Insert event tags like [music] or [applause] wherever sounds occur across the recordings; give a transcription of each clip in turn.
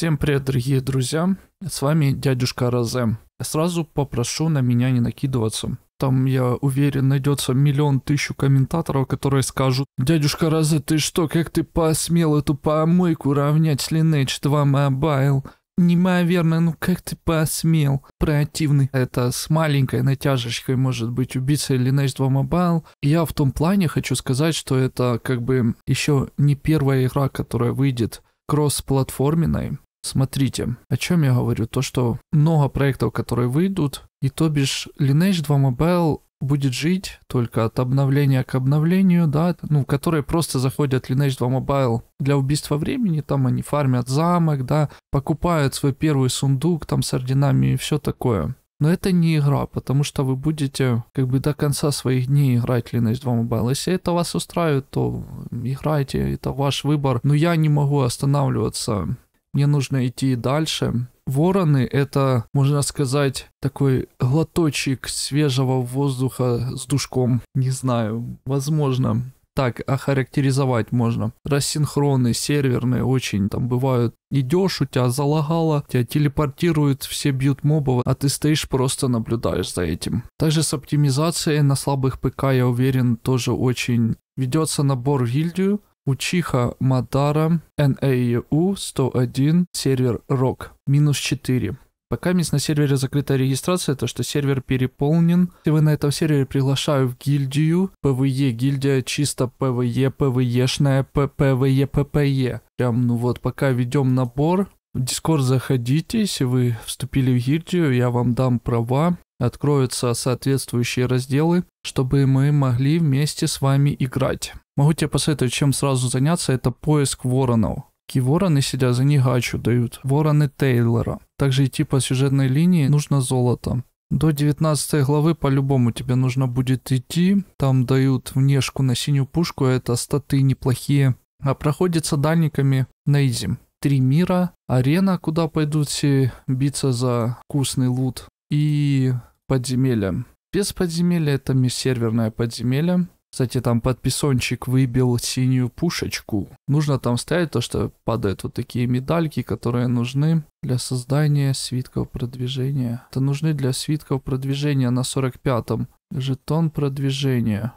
Всем привет, дорогие друзья. С вами дядюшка Розем. сразу попрошу на меня не накидываться. Там, я уверен, найдется миллион тысячу комментаторов, которые скажут «Дядюшка Розе, ты что, как ты посмел эту помойку равнять с Lineage 2 Mobile?» Неимоверно, ну как ты посмел? Противный. Это с маленькой натяжечкой может быть убийца или Lineage 2 Mobile. я в том плане хочу сказать, что это как бы еще не первая игра, которая выйдет кросс-платформенной, Смотрите, о чем я говорю. То, что много проектов, которые выйдут, и то бишь Lineage 2 Mobile будет жить только от обновления к обновлению, да, ну, которые просто заходят Lineage 2 Mobile для убийства времени, там они фармят замок, да, покупают свой первый сундук там с орденами и все такое. Но это не игра, потому что вы будете как бы до конца своих дней играть Lineage 2 Mobile. Если это вас устраивает, то играйте, это ваш выбор. Но я не могу останавливаться мне нужно идти дальше. Вороны — это, можно сказать, такой глоточек свежего воздуха с душком. Не знаю, возможно. Так охарактеризовать можно. Рассинхроны, серверные очень там бывают. Идешь, у тебя залагало, тебя телепортируют, все бьют мобов, а ты стоишь просто наблюдаешь за этим. Также с оптимизацией на слабых ПК, я уверен, тоже очень ведется набор в гильдию, Учиха Матара, NAEU 101, а сервер ROC, минус 4. Пока мисс на сервере закрытая регистрация, то что сервер переполнен. Если вы на этом сервере приглашаю в гильдию, ПВЕ, гильдия чисто ПВЕ, ПВЕшная, ПВЕ, ППЕ. Прям, ну вот, пока ведем набор, в Discord заходите, если вы вступили в гильдию, я вам дам права откроются соответствующие разделы, чтобы мы могли вместе с вами играть. Могу тебе посоветовать, чем сразу заняться, это поиск воронов. Какие вороны сидят, за них гачу дают. Вороны Тейлора. Также идти по сюжетной линии нужно золото. До 19 главы по-любому тебе нужно будет идти. Там дают внешку на синюю пушку, а это статы неплохие. А проходится дальниками на изим. Три мира, арена, куда пойдут все биться за вкусный лут. И подземелья. Без подземелья это серверное подземелье. Кстати, там подписончик выбил синюю пушечку. Нужно там ставить то, что падают вот такие медальки, которые нужны для создания свитков продвижения. Это нужны для свитков продвижения на 45-м. Жетон продвижения.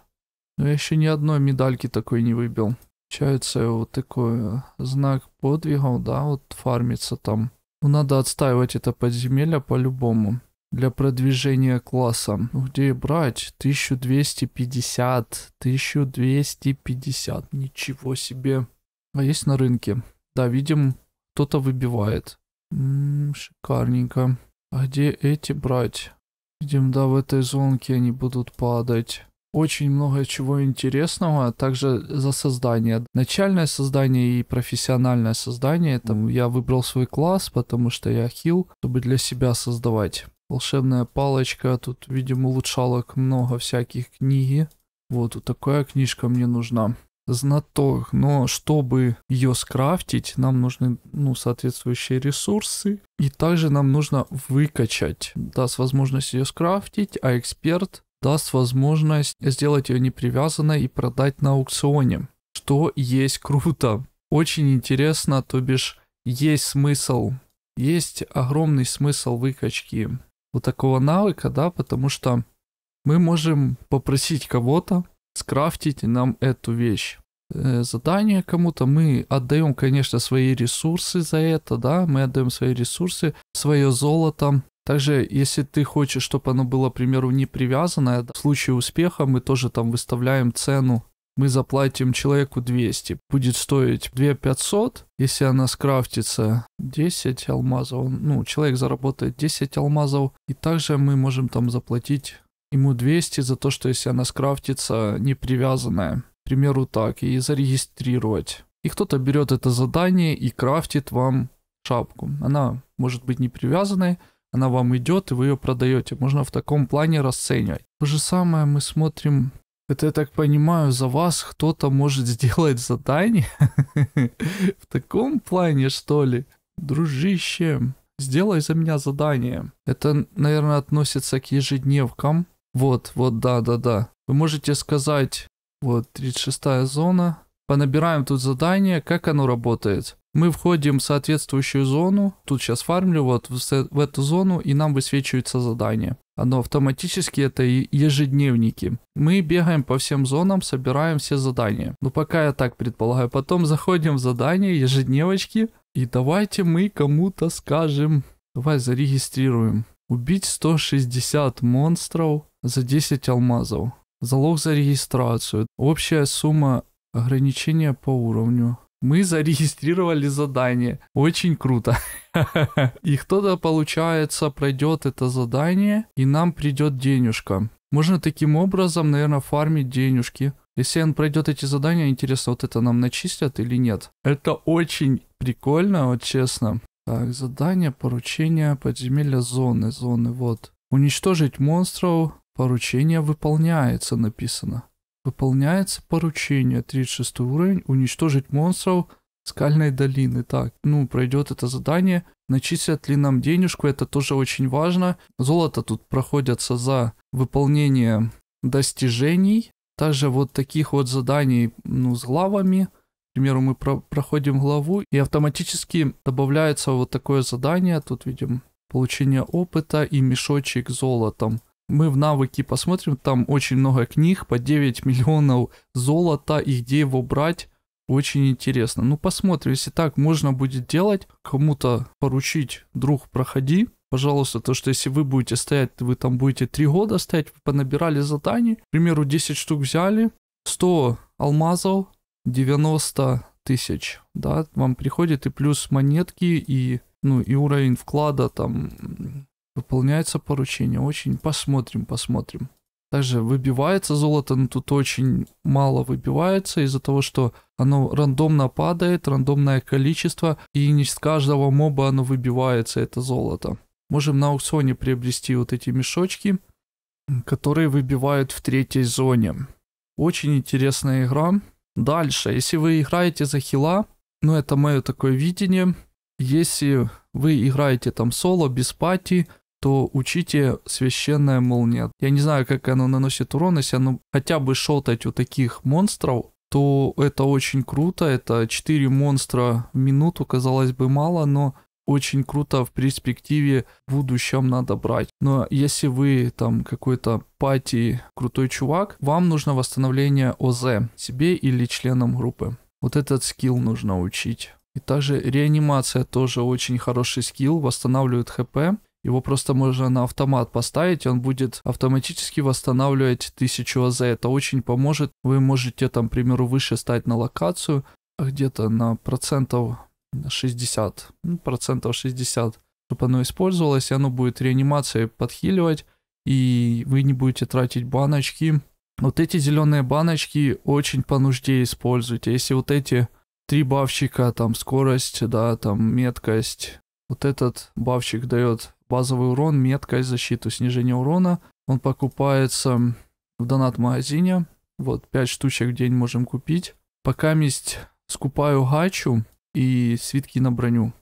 Но я еще ни одной медальки такой не выбил. Получается вот такой э, знак подвигов, да, вот фармится там. Но ну, надо отстаивать это подземелье по-любому для продвижения класса. Где брать? 1250, 1250, ничего себе. А есть на рынке? Да, видим, кто-то выбивает. М-м, шикарненько. А где эти брать? Видим, да, в этой зонке они будут падать. Очень много чего интересного, а также за создание. Начальное создание и профессиональное создание. Там я выбрал свой класс, потому что я хил, чтобы для себя создавать волшебная палочка. Тут, видимо, улучшалок много всяких книги. Вот, вот такая книжка мне нужна. Знаток. Но чтобы ее скрафтить, нам нужны, ну, соответствующие ресурсы. И также нам нужно выкачать. Даст возможность ее скрафтить, а эксперт даст возможность сделать ее непривязанной и продать на аукционе. Что есть круто. Очень интересно, то бишь есть смысл. Есть огромный смысл выкачки вот такого навыка, да, потому что мы можем попросить кого-то скрафтить нам эту вещь. Э, задание кому-то, мы отдаем, конечно, свои ресурсы за это, да, мы отдаем свои ресурсы, свое золото. Также, если ты хочешь, чтобы оно было, к примеру, не привязанное, в случае успеха мы тоже там выставляем цену мы заплатим человеку 200. Будет стоить 2 500, если она скрафтится 10 алмазов. Ну, человек заработает 10 алмазов. И также мы можем там заплатить ему 200 за то, что если она скрафтится не привязанная. К примеру, так. И зарегистрировать. И кто-то берет это задание и крафтит вам шапку. Она может быть не привязанной, она вам идет, и вы ее продаете. Можно в таком плане расценивать. То же самое мы смотрим это, я так понимаю, за вас кто-то может сделать задание? [laughs] В таком плане, что ли? Дружище, сделай за меня задание. Это, наверное, относится к ежедневкам. Вот, вот, да, да, да. Вы можете сказать, вот, 36 зона. Понабираем тут задание, как оно работает. Мы входим в соответствующую зону, тут сейчас фармлю, вот в эту зону, и нам высвечивается задание. Оно автоматически это ежедневники. Мы бегаем по всем зонам, собираем все задания. Ну пока я так предполагаю. Потом заходим в задание ежедневочки. И давайте мы кому-то скажем. Давай зарегистрируем. Убить 160 монстров за 10 алмазов. Залог за регистрацию. Общая сумма ограничения по уровню мы зарегистрировали задание. Очень круто. [laughs] И кто-то, получается, пройдет это задание, и нам придет денежка. Можно таким образом, наверное, фармить денежки. Если он пройдет эти задания, интересно, вот это нам начистят или нет. Это очень прикольно, вот честно. Так, задание, поручение, подземелья, зоны, зоны, вот. Уничтожить монстров, поручение выполняется, написано. Выполняется поручение 36 уровень уничтожить монстров скальной долины. Так, ну, пройдет это задание. Начислят ли нам денежку, это тоже очень важно. Золото тут проходятся за выполнение достижений. Также вот таких вот заданий, ну, с главами. К примеру, мы про проходим главу и автоматически добавляется вот такое задание. Тут видим получение опыта и мешочек с золотом мы в навыки посмотрим, там очень много книг, по 9 миллионов золота, и где его брать, очень интересно. Ну, посмотрим, если так можно будет делать, кому-то поручить, друг, проходи, пожалуйста, то, что если вы будете стоять, вы там будете 3 года стоять, вы понабирали заданий, к примеру, 10 штук взяли, 100 алмазов, 90 тысяч, да, вам приходит и плюс монетки, и, ну, и уровень вклада там Выполняется поручение. Очень посмотрим, посмотрим. Также выбивается золото, но ну, тут очень мало выбивается из-за того, что оно рандомно падает, рандомное количество, и не с каждого моба оно выбивается, это золото. Можем на аукционе приобрести вот эти мешочки, которые выбивают в третьей зоне. Очень интересная игра. Дальше, если вы играете за хила, ну это мое такое видение, если вы играете там соло, без пати, то учите священная молния. Я не знаю, как оно наносит урон, если оно хотя бы шотать у таких монстров, то это очень круто. Это 4 монстра в минуту, казалось бы, мало, но очень круто в перспективе в будущем надо брать. Но если вы там какой-то пати крутой чувак, вам нужно восстановление ОЗ себе или членам группы. Вот этот скилл нужно учить. И также реанимация тоже очень хороший скилл, восстанавливает хп. Его просто можно на автомат поставить, он будет автоматически восстанавливать 1000 АЗ. Это очень поможет. Вы можете там, к примеру, выше стать на локацию, а где-то на процентов 60, ну, процентов 60, чтобы оно использовалось, и оно будет реанимацией подхиливать, и вы не будете тратить баночки. Вот эти зеленые баночки очень по нужде используйте. Если вот эти три бавчика, там скорость, да, там меткость, вот этот бавчик дает базовый урон, меткость, защиту, снижение урона. Он покупается в донат-магазине. Вот, 5 штучек в день можем купить. Пока месть скупаю гачу и свитки на броню.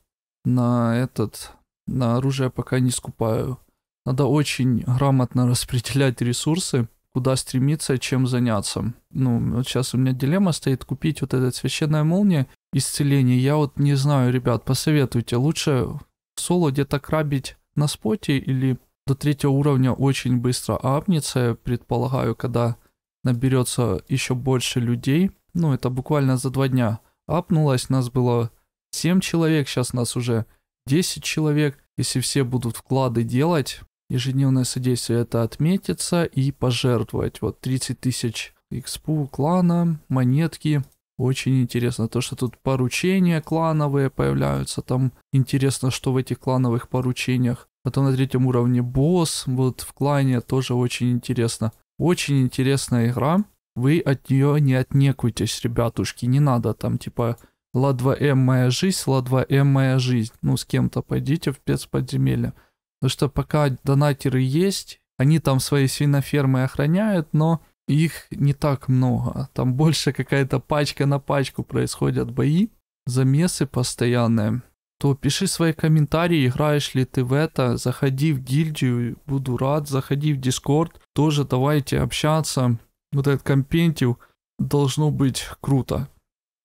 На этот, на оружие пока не скупаю. Надо очень грамотно распределять ресурсы, куда стремиться, чем заняться. Ну, вот сейчас у меня дилемма стоит купить вот этот священная молния, исцеление. Я вот не знаю, ребят, посоветуйте. Лучше соло где-то крабить на споте или до третьего уровня очень быстро апнется, предполагаю, когда наберется еще больше людей. Ну, это буквально за два дня апнулось, нас было 7 человек, сейчас нас уже 10 человек. Если все будут вклады делать, ежедневное содействие это отметится и пожертвовать. Вот 30 тысяч экспу клана, монетки, очень интересно то, что тут поручения клановые появляются, там интересно, что в этих клановых поручениях. Потом а на третьем уровне босс, вот в клане тоже очень интересно. Очень интересная игра, вы от нее не отнекуйтесь, ребятушки, не надо там типа Ла-2М моя жизнь, Ла-2М моя жизнь. Ну, с кем-то пойдите в спецподземелье. Потому что пока донатеры есть, они там свои свинофермы охраняют, но их не так много. Там больше какая-то пачка на пачку происходят бои, замесы постоянные. То пиши свои комментарии, играешь ли ты в это, заходи в гильдию, буду рад, заходи в Дискорд, тоже давайте общаться. Вот этот компентив должно быть круто.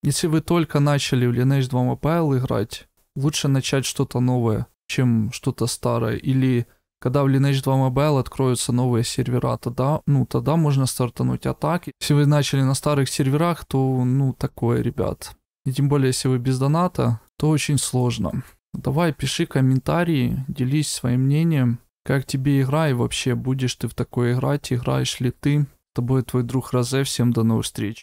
Если вы только начали в Lineage 2 Mobile играть, лучше начать что-то новое, чем что-то старое. Или когда в Lineage 2 Mobile откроются новые сервера, тогда, ну, тогда можно стартануть атаки. Если вы начали на старых серверах, то, ну, такое, ребят. И тем более, если вы без доната, то очень сложно. Давай, пиши комментарии, делись своим мнением, как тебе игра и вообще будешь ты в такое играть, играешь ли ты. Это будет твой друг Розе, всем до новых встреч.